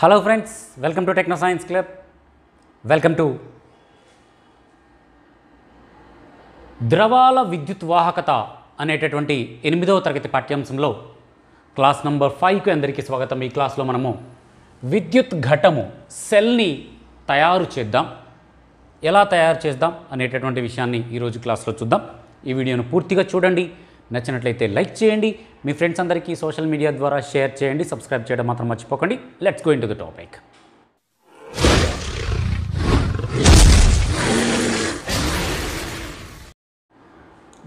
Hello friends welcome to techno science club welcome to ద్రవాల విద్యుత్ వాహకత అనేటటువంటి ఎనిమిదవ తరగతి పాఠ్యాంశంలో క్లాస్ నంబర్ ఫైవ్కి అందరికీ స్వాగతం ఈ క్లాస్లో మనము విద్యుత్ ఘటము సెల్ని తయారు చేద్దాం ఎలా తయారు చేద్దాం అనేటటువంటి విషయాన్ని ఈరోజు క్లాస్లో చూద్దాం ఈ వీడియోను పూర్తిగా చూడండి నచ్చినట్లయితే లైక్ చేయండి మీ ఫ్రెండ్స్ అందరికీ సోషల్ మీడియా ద్వారా షేర్ చేయండి సబ్స్క్రైబ్ చేయడం మాత్రం మర్చిపోకండి let's go to the topic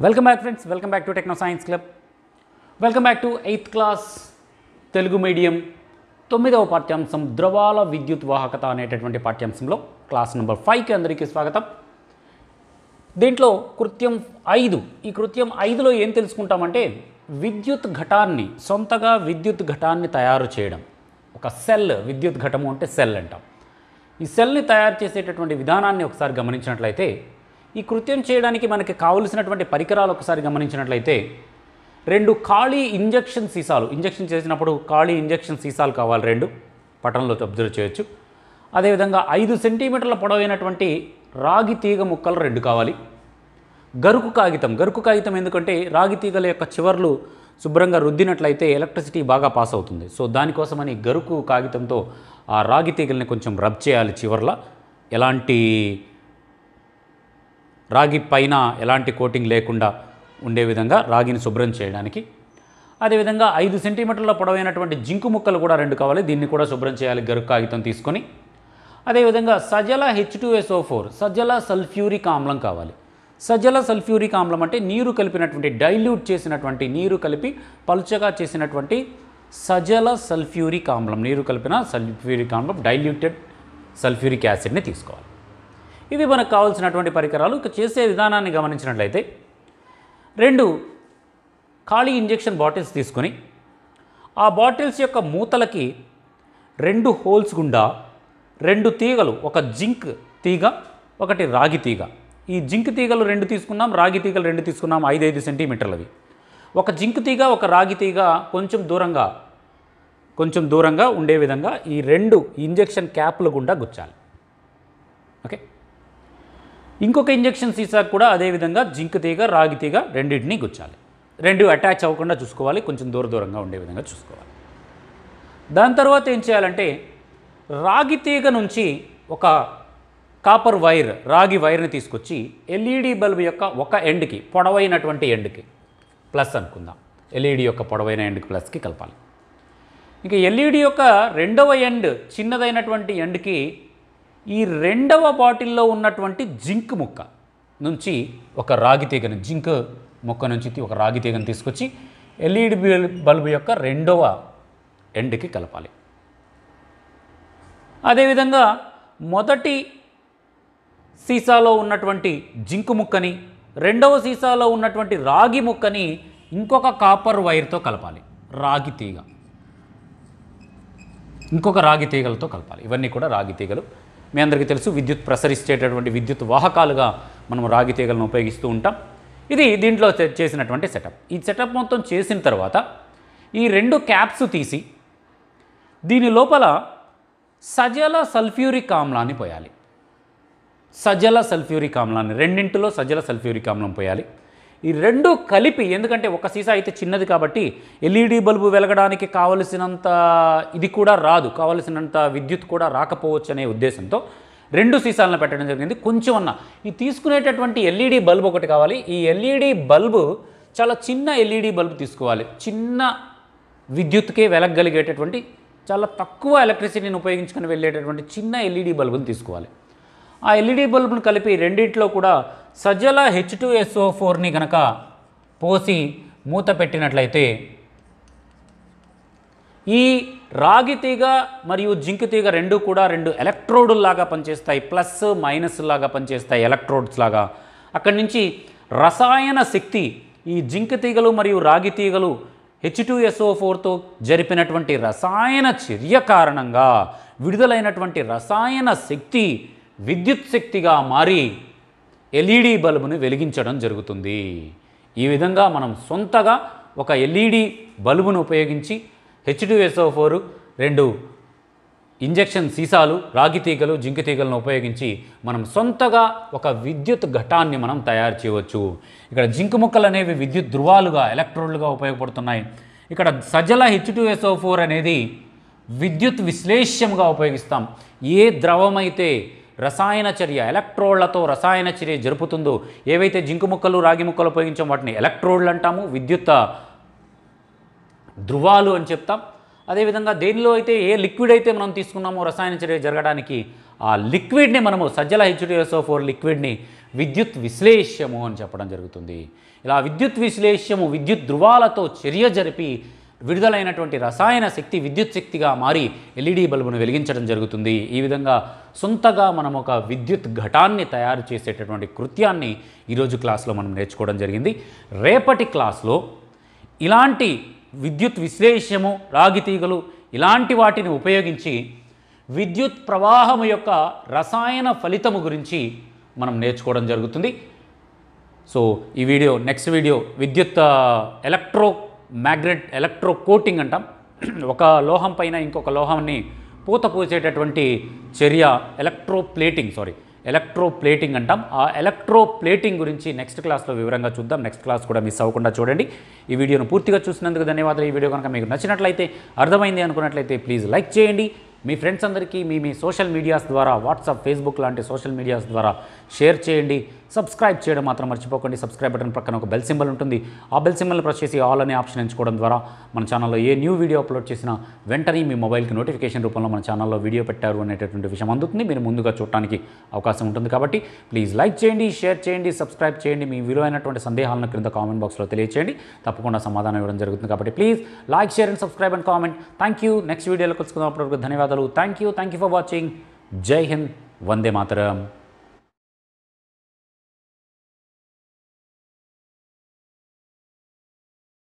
welcome back friends welcome back to techno science club welcome back to eighth class Telugu medium తొమ్మిదవ పాఠ్యాంశం ద్రవాల విద్యుత్ వాహకత అనేటటువంటి పాఠ్యాంశంలో క్లాస్ నెంబర్ ఫైవ్కి అందరికీ స్వాగతం దీంట్లో కృత్యం ఐదు ఈ కృత్యం ఐదులో ఏం తెలుసుకుంటామంటే విద్యుత్ ఘటాన్ని సొంతగా విద్యుత్ ఘటాన్ని తయారు చేయడం ఒక సెల్ విద్యుత్ ఘటము అంటే సెల్ అంటాం ఈ సెల్ని తయారు చేసేటటువంటి విధానాన్ని ఒకసారి గమనించినట్లయితే ఈ కృత్యం చేయడానికి మనకి కావలసినటువంటి పరికరాలు ఒకసారి గమనించినట్లయితే రెండు ఖాళీ ఇంజక్షన్ సీసాలు ఇంజక్షన్ చేసినప్పుడు ఖాళీ ఇంజెక్షన్ సీసాలు కావాలి రెండు పట్టణంలో అబ్జర్వ్ చేయొచ్చు అదేవిధంగా ఐదు సెంటీమీటర్ల పొడవైనటువంటి రాగి తీగ ముక్కలు రెండు కావాలి గరుకు కాగితం గరుకు కాగితం ఎందుకంటే రాగి తీగల యొక్క చివర్లు శుభ్రంగా రుద్దినట్లయితే ఎలక్ట్రిసిటీ బాగా పాస్ అవుతుంది సో దానికోసమని గరుకు కాగితంతో ఆ రాగి తీగల్ని కొంచెం రబ్ చేయాలి చివర్ల ఎలాంటి రాగి పైన ఎలాంటి కోటింగ్ లేకుండా ఉండే విధంగా రాగిని శుభ్రం చేయడానికి అదేవిధంగా ఐదు సెంటీమీటర్ల పొడవైనటువంటి జింకు ముక్కలు కూడా రెండు కావాలి దీన్ని కూడా శుభ్రం చేయాలి గరుకు కాగితం తీసుకొని అదేవిధంగా సజల హెచ్ టూఎస్ఓ ఫోర్ సజల సల్ఫ్యూరిక్ ఆమ్లం కావాలి సజల సల్ఫ్యూరిక్ ఆమ్లం అంటే నీరు కలిపినటువంటి డైల్యూట్ చేసినటువంటి నీరు కలిపి పలుచగా చేసినటువంటి సజల సల్ఫ్యూరిక్ ఆమ్లం నీరు కలిపిన సల్ఫ్యూరిక్ ఆమ్లం డైల్యూటెడ్ సల్ఫ్యూరిక్ యాసిడ్ని తీసుకోవాలి ఇవి మనకు కావాల్సినటువంటి పరికరాలు చేసే విధానాన్ని గమనించినట్లయితే రెండు ఖాళీ ఇంజెక్షన్ బాటిల్స్ తీసుకొని ఆ బాటిల్స్ యొక్క మూతలకి రెండు హోల్స్ గుండా రెండు తీగలు ఒక జింక్ తీగ ఒకటి రాగి తీగ ఈ జింక్ తీగలు రెండు తీసుకున్నాం రాగి తీగలు రెండు తీసుకున్నాం ఐదు ఐదు సెంటీమీటర్లవి ఒక జింక్ తీగ ఒక రాగి తీగ కొంచెం దూరంగా కొంచెం దూరంగా ఉండే విధంగా ఈ రెండు ఇంజెక్షన్ క్యాప్లు గుండా గుచ్చాలి ఓకే ఇంకొక ఇంజెక్షన్ సీసా కూడా అదేవిధంగా జింక్ తీగ రాగి తీగ రెండింటిని గుచ్చాలి రెండు అటాచ్ అవ్వకుండా చూసుకోవాలి కొంచెం దూర దూరంగా ఉండే విధంగా చూసుకోవాలి దాని తర్వాత ఏం చేయాలంటే రాగి తీగ నుంచి ఒక కాపర్ వైర్ రాగి వైర్ని తీసుకొచ్చి ఎల్ఈడి బల్బ్ యొక్క ఒక ఎండ్కి పొడవైనటువంటి ఎండ్కి ప్లస్ అనుకుందాం ఎల్ఈడి యొక్క పొడవైన ఎండ్కి ప్లస్కి కలపాలి ఇంకా ఎల్ఈడి యొక్క రెండవ ఎండ్ చిన్నదైనటువంటి ఎండ్కి ఈ రెండవ బాటిల్లో ఉన్నటువంటి జింక్ ముక్క నుంచి ఒక రాగి తీగను జింక్ ముక్క నుంచి ఒక రాగి తీగను తీసుకొచ్చి ఎల్ఈడి బల్బ్ యొక్క రెండవ ఎండ్కి కలపాలి అదేవిధంగా మొదటి సీసాలో ఉన్నటువంటి జింకు ముక్కని రెండవ సీసాలో ఉన్నటువంటి రాగి ముక్కని ఇంకొక కాపర్ వైర్తో కలపాలి రాగి తీగ ఇంకొక రాగి తీగలతో కలపాలి ఇవన్నీ కూడా రాగి తీగలు మీ అందరికీ తెలుసు విద్యుత్ ప్రసరిస్తేటటువంటి విద్యుత్ వాహకాలుగా మనం రాగి తీగలను ఉపయోగిస్తూ ఉంటాం ఇది దీంట్లో చేసినటువంటి సెటప్ ఈ సెటప్ మొత్తం చేసిన తర్వాత ఈ రెండు క్యాప్స్ తీసి దీని లోపల సజల సల్ఫ్యూరిక్ ఆమ్లాన్ని పోయాలి సజల సల్ఫ్యూరిక్ ఆమ్లాన్ని రెండింటిలో సజల సల్ఫ్యూరిక్ ఆమ్లం పోయాలి ఈ రెండు కలిపి ఎందుకంటే ఒక సీసా అయితే చిన్నది కాబట్టి ఎల్ఈడి బల్బు వెలగడానికి కావలసినంత ఇది కూడా రాదు కావలసినంత విద్యుత్ కూడా రాకపోవచ్చు అనే ఉద్దేశంతో రెండు సీసాలను పెట్టడం జరిగింది కొంచెం అన్న ఈ తీసుకునేటటువంటి ఎల్ఈడి బల్బు ఒకటి కావాలి ఈ ఎల్ఈడి బల్బు చాలా చిన్న ఎల్ఈడి బల్బు తీసుకోవాలి చిన్న విద్యుత్కే వెలగలిగేటటువంటి చాలా తక్కువ ఎలక్ట్రిసిటీని ఉపయోగించుకొని వెళ్ళేటటువంటి చిన్న ఎల్ఈడి e బల్బును తీసుకోవాలి ఆ ఎల్ఈడి e బల్బును కలిపి రెండింటిలో కూడా సజ్జల హెచ్ టూ ఎస్ఓ ఫోర్ని కనుక పోసి మూత పెట్టినట్లయితే ఈ రాగి తీగ మరియు జింక్ తీగ రెండు కూడా రెండు ఎలక్ట్రోడుల్లాగా పనిచేస్తాయి ప్లస్ మైనస్ లాగా పనిచేస్తాయి ఎలక్ట్రోడ్స్ లాగా అక్కడి నుంచి రసాయన శక్తి ఈ జింక్ తీగలు మరియు రాగి తీగలు హెచ్ ఎస్ఓ ఫోర్తో జరిపినటువంటి రసాయన చర్య కారణంగా విడుదలైనటువంటి రసాయన శక్తి విద్యుత్ శక్తిగా మారి ఎల్ఈడి e బల్బును వెలిగించడం జరుగుతుంది ఈ విధంగా మనం సొంతగా ఒక ఎల్ఈడి e బల్బును ఉపయోగించి హెచ్ ఫోర్ రెండు ఇంజెక్షన్ సీసాలు రాగి తీగలు జింకు తీగలను ఉపయోగించి మనం సొంతగా ఒక విద్యుత్ ఘటాన్ని మనం తయారు చేయవచ్చు ఇక్కడ జింకు ముక్కలు అనేవి విద్యుత్ ధృవాలుగా ఎలక్ట్రోడ్లుగా ఉపయోగపడుతున్నాయి ఇక్కడ సజల హెచ్ టూఎస్ఓ ఫోర్ అనేది విద్యుత్ విశ్లేష్యంగా ఉపయోగిస్తాం ఏ ద్రవమైతే రసాయన చర్య ఎలక్ట్రోడ్లతో రసాయన చర్య జరుపుతుందో ఏవైతే జింకు ముక్కలు రాగి ముక్కలు ఉపయోగించాం వాటిని ఎలక్ట్రోడ్లు అంటాము విద్యుత్ ధృవాలు అని చెప్తాం అదేవిధంగా దేనిలో అయితే ఏ లిక్విడ్ అయితే మనం తీసుకున్నామో రసాయన చర్య జరగడానికి ఆ లిక్విడ్ని మనము సజ్జల హెచ్డిఎస్ఓ ఫోర్ లిక్విడ్ని విద్యుత్ విశ్లేష్యము అని చెప్పడం జరుగుతుంది ఇలా విద్యుత్ విశ్లేష్యము విద్యుత్ ధృవాలతో చర్య జరిపి విడుదలైనటువంటి రసాయన శక్తి విద్యుత్ శక్తిగా మారి ఎల్ఈడి e బల్బును వెలిగించడం జరుగుతుంది ఈ విధంగా సొంతగా మనం ఒక విద్యుత్ ఘటాన్ని తయారు చేసేటటువంటి కృత్యాన్ని ఈరోజు క్లాస్లో మనం నేర్చుకోవడం జరిగింది రేపటి క్లాస్లో ఇలాంటి విద్యుత్ విశ్లేషము రాగి తీగలు ఇలాంటి వాటిని ఉపయోగించి విద్యుత్ ప్రవాహము యొక్క రసాయన ఫలితము గురించి మనం నేర్చుకోవడం జరుగుతుంది సో ఈ వీడియో నెక్స్ట్ వీడియో విద్యుత్ ఎలక్ట్రో మ్యాగ్నెట్ ఎలక్ట్రో కోటింగ్ అంటాం ఒక లోహం పైన ఇంకొక లోహాన్ని పూత పూసేటటువంటి చర్య ఎలక్ట్రో ప్లేటింగ్ సారీ ఎలక్ట్రోప్లేటింగ్ అంటాం ఆ ఎలక్ట్రోప్లేటింగ్ గురించి నెక్స్ట్ క్లాస్లో వివరంగా చూద్దాం నెక్స్ట్ క్లాస్ కూడా మిస్ అవ్వకుండా చూడండి ఈ వీడియోను పూర్తిగా చూసినందుకు ధన్యవాదాలు ఈ వీడియో కనుక మీకు నచ్చినట్లయితే అర్థమైంది అనుకున్నట్లయితే ప్లీజ్ లైక్ చేయండి మీ ఫ్రెండ్స్ అందరికీ మీ మీ సోషల్ మీడియాస్ ద్వారా వాట్సాప్ ఫేస్బుక్ లాంటి సోషల్ మీడియాస్ ద్వారా షేర్ చేయండి సబ్స్క్రైబ్ చేయడం మాత్రం మర్చిపోకండి సబ్స్క్రైబ్ బటన్ ప్రక్కన ఒక బెల్ సింబల్ ఉంటుంది ఆ బెల్ సింబల్ని ప్రెస్ చేసి ఆల్ అనే ఆప్షన్ ఎంచుకోవడం ద్వారా మన ఛానల్లో ఏ న్యూ వీడియో అప్లోడ్ చేసినా వెంటనే మీ మొబైల్కి నోటిఫికేషన్ రూపంలో మన ఛానల్లో వీడియో పెట్టారు అనేటటువంటి విషయం అందుతుంది మీరు ముందుగా చూడటానికి అవకాశం ఉంటుంది కాబట్టి ప్లీజ్ లైక్ చేయండి షేర్ చేయండి సబ్స్క్రైబ్ చేయండి మీ విలువైనటువంటి సందేహాలను క్రింద కామెంట్ బాక్స్లో తెలియచేయండి తప్పకుండా సమాధానం ఇవ్వడం జరుగుతుంది కాబట్టి please like share and subscribe and comment thank you next వీడియోలో కలుసుకున్నప్పుడు ధన్యవాదాలు Thank you. Thank you for watching. Jai Hind. Vande Mataram.